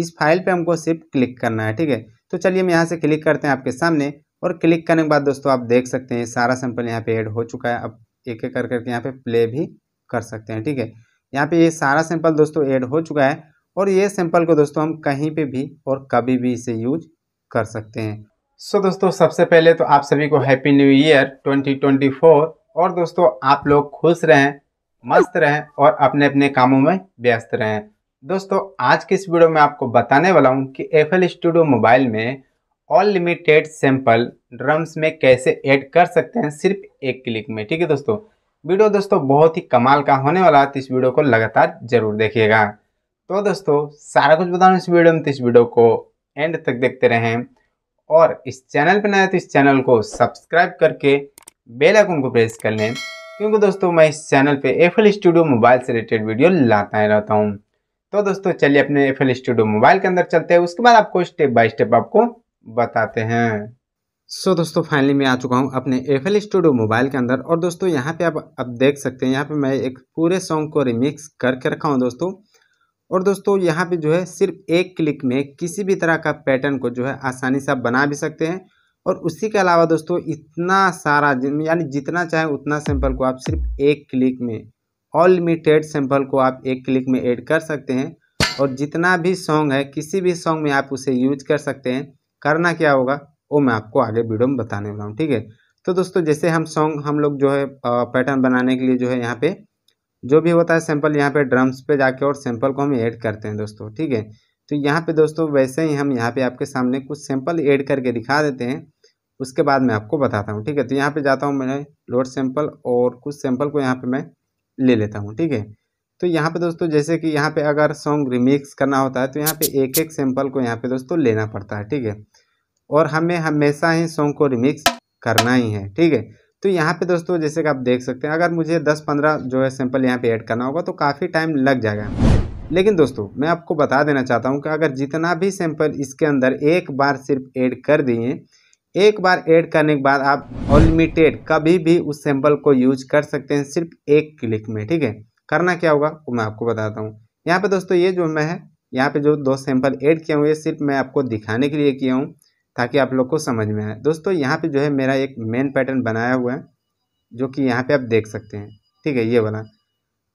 इस फाइल पे हमको सिर्फ क्लिक करना है ठीक है तो चलिए हम यहाँ से क्लिक करते हैं आपके सामने और क्लिक करने के बाद दोस्तों आप देख सकते हैं सारा सैंपल यहाँ पे ऐड हो चुका है अब एक एक कर करके यहाँ पे प्ले भी कर सकते हैं ठीक है यहाँ पे ये सारा सैंपल दोस्तों ऐड हो चुका है और ये सैंपल को दोस्तों हम कहीं पर भी और कभी भी इसे यूज कर सकते हैं सो so, दोस्तों सबसे पहले तो आप सभी को हैप्पी न्यू ईयर ट्वेंटी और दोस्तों आप लोग खुश रहें मस्त रहें और अपने अपने कामों में व्यस्त रहें दोस्तों आज के इस वीडियो में आपको बताने वाला हूँ कि एफ एल स्टूडियो मोबाइल में ऑल लिमिटेड सैंपल ड्रम्स में कैसे ऐड कर सकते हैं सिर्फ एक क्लिक में ठीक है दोस्तों वीडियो दोस्तों बहुत ही कमाल का होने वाला है तो इस वीडियो को लगातार जरूर देखिएगा तो दोस्तों सारा कुछ बताऊँ इस वीडियो में तो इस वीडियो को एंड तक देखते रहें और इस चैनल पर नए तो इस चैनल को सब्सक्राइब करके बेल आइकन को प्रेस कर लें क्योंकि दोस्तों मैं इस चैनल पे एफ स्टूडियो मोबाइल से रिलेटेड वीडियो लाता ही रहता हूँ तो दोस्तों चलिए अपने एफ एल स्टूडियो मोबाइल के अंदर चलते हैं उसके बाद आपको स्टेप बाय स्टेप आपको बताते हैं सो so, दोस्तों फाइनली मैं आ चुका हूँ अपने एफ एल स्टूडियो मोबाइल के अंदर और दोस्तों यहाँ पे आप अब देख सकते हैं यहाँ पे मैं एक पूरे सॉन्ग को रिमिक्स करके रखा हूँ दोस्तों और दोस्तों यहाँ पे जो है सिर्फ एक क्लिक में किसी भी तरह का पैटर्न को जो है आसानी से आप बना भी सकते हैं और उसी के अलावा दोस्तों इतना सारा यानी जितना चाहे उतना सिंपल को आप सिर्फ एक क्लिक में अनलिमिटेड सैम्पल को आप एक क्लिक में ऐड कर सकते हैं और जितना भी सॉन्ग है किसी भी सॉन्ग में आप उसे यूज कर सकते हैं करना क्या होगा वो मैं आपको आगे वीडियो में बताने वाला हूँ ठीक है तो दोस्तों जैसे हम सॉन्ग हम लोग जो है पैटर्न बनाने के लिए जो है यहाँ पे जो भी होता है सैंपल यहाँ पे ड्रम्स पे जाके और सैंपल को हम ऐड करते हैं दोस्तों ठीक है तो यहाँ पे दोस्तों वैसे ही हम यहाँ पे आपके सामने कुछ सैंपल ऐड करके दिखा देते हैं उसके बाद मैं आपको बताता हूँ ठीक है तो यहाँ पे जाता हूँ मैं लोड सैंपल और कुछ सैंपल को यहाँ पे मैं ले लेता हूँ ठीक है तो यहाँ पे दोस्तों जैसे कि यहाँ पे अगर सॉन्ग रिमिक्स करना होता है तो यहाँ पे एक एक सैम्पल को यहाँ पे दोस्तों लेना पड़ता है ठीक है और हमें हमेशा ही सॉन्ग को रिमिक्स करना ही है ठीक है तो यहाँ पे दोस्तों जैसे कि आप देख सकते हैं अगर मुझे 10-15 जो है सैंपल यहाँ पे ऐड करना होगा तो काफ़ी टाइम लग जाएगा लेकिन दोस्तों मैं आपको बता देना चाहता हूँ कि अगर जितना भी सैंपल इसके अंदर एक बार सिर्फ ऐड कर दिए एक बार ऐड करने के बाद आप अनलिमिटेड कभी भी उस सैंपल को यूज कर सकते हैं सिर्फ एक क्लिक में ठीक है करना क्या होगा वो मैं आपको बताता हूँ यहाँ पे दोस्तों ये जो मैं है यहाँ पे जो दो सैंपल ऐड किया हूँ ये सिर्फ मैं आपको दिखाने के लिए किया हूँ ताकि आप लोग को समझ में आए दोस्तों यहाँ पे जो है मेरा एक मेन पैटर्न बनाया हुआ है जो कि यहाँ पे आप देख सकते हैं ठीक है ये वाला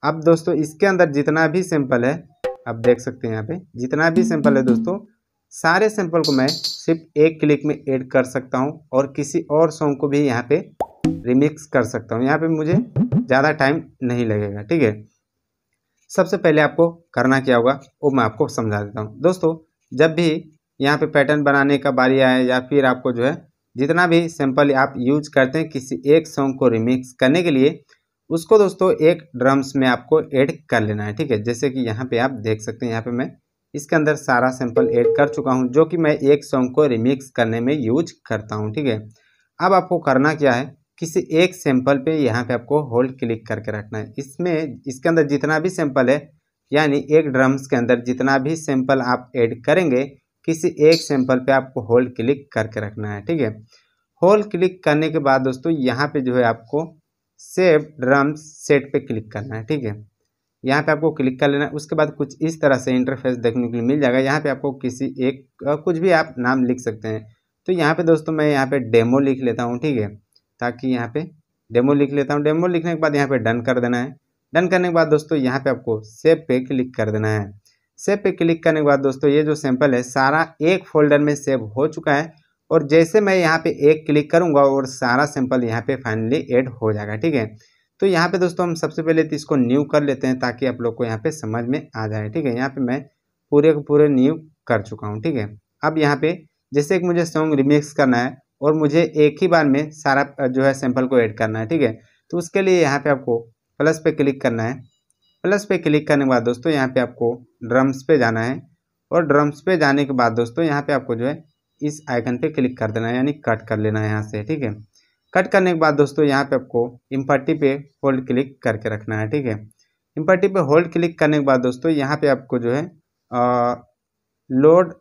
अब दोस्तों इसके अंदर जितना भी सैंपल है आप देख सकते हैं यहाँ पे जितना भी सैंपल है दोस्तों सारे सैंपल को मैं सिर्फ एक क्लिक में ऐड कर सकता हूँ और किसी और सॉन्ग को भी यहाँ पे रिमिक्स कर सकता हूँ यहाँ पे मुझे ज़्यादा टाइम नहीं लगेगा ठीक है सबसे पहले आपको करना क्या होगा वो मैं आपको समझा देता हूँ दोस्तों जब भी यहाँ पे पैटर्न बनाने का बारी आए या फिर आपको जो है जितना भी सैंपल आप यूज करते हैं किसी एक सॉन्ग को रिमिक्स करने के लिए उसको दोस्तों एक ड्रम्स में आपको ऐड कर लेना है ठीक है जैसे कि यहाँ पे आप देख सकते हैं यहाँ पे मैं इसके अंदर सारा सैंपल ऐड कर चुका हूँ जो कि मैं एक सॉन्ग को रिमिक्स करने में यूज करता हूँ ठीक है अब आपको करना क्या है किसी एक सैंपल पे यहाँ पे आपको होल्ड क्लिक करके रखना है इसमें इसके अंदर जितना भी सैंपल है यानी एक ड्रम्स के अंदर जितना भी सैंपल आप ऐड करेंगे किसी एक सैंपल पे आपको होल्ड क्लिक करके रखना है ठीक है होल्ड क्लिक करने के बाद दोस्तों यहाँ पे जो है आपको सेव ड्रम्स सेट पे क्लिक करना है ठीक है यहाँ पे आपको क्लिक कर लेना उसके बाद कुछ इस तरह से इंटरफेस देखने के लिए मिल जाएगा यहाँ पे आपको किसी एक कुछ भी आप नाम लिख सकते हैं तो यहाँ पे दोस्तों मैं यहाँ पे डेमो लिख लेता हूँ ठीक है ताकि यहाँ पे डेमो लिख लेता हूँ डेमो लिखने के बाद यहाँ पे डन कर देना है डन करने के बाद दोस्तों यहाँ पे आपको सेब पे क्लिक कर देना है सेब पे क्लिक करने के बाद दोस्तों ये जो सैंपल है सारा एक फोल्डर में सेव हो चुका है और जैसे मैं यहाँ पे एक क्लिक करूँगा और सारा सैंपल यहाँ पे फाइनली एड हो जाएगा ठीक है तो यहाँ पे दोस्तों हम सबसे पहले तो इसको न्यू कर लेते हैं ताकि आप लोग को यहाँ पे समझ में आ जाए ठीक है यहाँ पे मैं पूरे को पूरे न्यू कर चुका हूँ ठीक है अब यहाँ पे जैसे कि मुझे सॉन्ग रिमिक्स करना है और मुझे एक ही बार में सारा जो है सैम्पल को ऐड करना है ठीक है तो उसके लिए यहाँ पे आपको प्लस पे क्लिक करना है प्लस पे क्लिक करने के बाद दोस्तों यहाँ पे आपको ड्रम्स पे जाना है और ड्रम्स पे जाने के बाद दोस्तों यहाँ पे आपको जो है इस आइकन पे क्लिक कर देना है यानी कट कर लेना है यहाँ से ठीक है कट करने के बाद दोस्तों यहाँ पे आपको इम्पर्टी पे होल्ड क्लिक करके रखना है ठीक है इम्पर्टी पे होल्ड क्लिक करने के बाद दोस्तों यहाँ पे आपको जो है लोड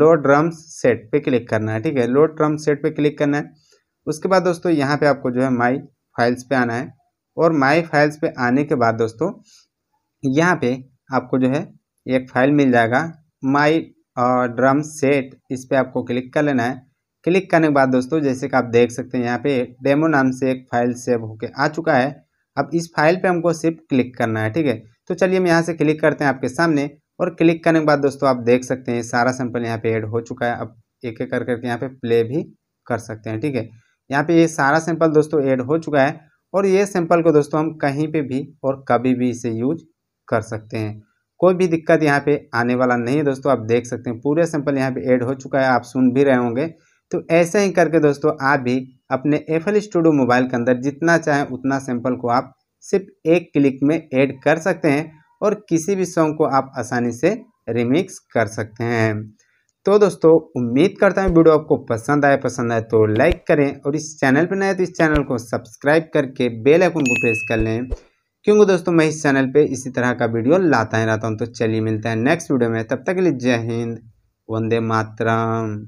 लोड ड्रम्स सेट पे क्लिक करना है ठीक है लोड ड्रम्स सेट पे क्लिक करना है उसके बाद दोस्तों यहाँ पे आपको जो है माई फाइल्स पे आना है और माई फाइल्स पे आने के बाद दोस्तों यहाँ पे आपको जो है एक फाइल मिल जाएगा माई ड्रम सेट इस पर आपको क्लिक कर लेना है क्लिक करने के बाद दोस्तों जैसे कि आप देख सकते हैं यहाँ पे डेमो नाम से एक फाइल सेव होके आ चुका है अब इस फाइल पे हमको सिर्फ क्लिक करना है ठीक है तो चलिए हम यहाँ से क्लिक करते हैं आपके सामने और क्लिक करने के बाद दोस्तों आप देख सकते हैं सारा सैंपल यहाँ पे ऐड हो चुका है अब एक एक कर करके यहाँ पे प्ले भी कर सकते हैं ठीक है यहाँ पे ये सारा सैंपल दोस्तों ऐड हो चुका है और ये सैंपल को दोस्तों हम कहीं पर भी और कभी भी इसे यूज कर सकते हैं कोई भी दिक्कत यहाँ पे आने वाला नहीं है दोस्तों आप देख सकते हैं पूरे सैंपल यहाँ पे ऐड हो चुका है आप सुन भी रहे होंगे तो ऐसे ही करके दोस्तों आप भी अपने एफल स्टूडियो मोबाइल के अंदर जितना चाहें उतना सैंपल को आप सिर्फ एक क्लिक में ऐड कर सकते हैं और किसी भी सॉन्ग को आप आसानी से रिमिक्स कर सकते हैं तो दोस्तों उम्मीद करता हूँ वीडियो आपको पसंद आए पसंद आए तो लाइक करें और इस चैनल पर नए तो इस चैनल को सब्सक्राइब करके बेल आइकन को प्रेस कर लें क्योंकि दोस्तों मैं इस चैनल पे इसी तरह का वीडियो लाता ही रहता हूँ तो चलिए मिलता है नेक्स्ट वीडियो में तब तक के लिए जय हिंद वंदे मातरम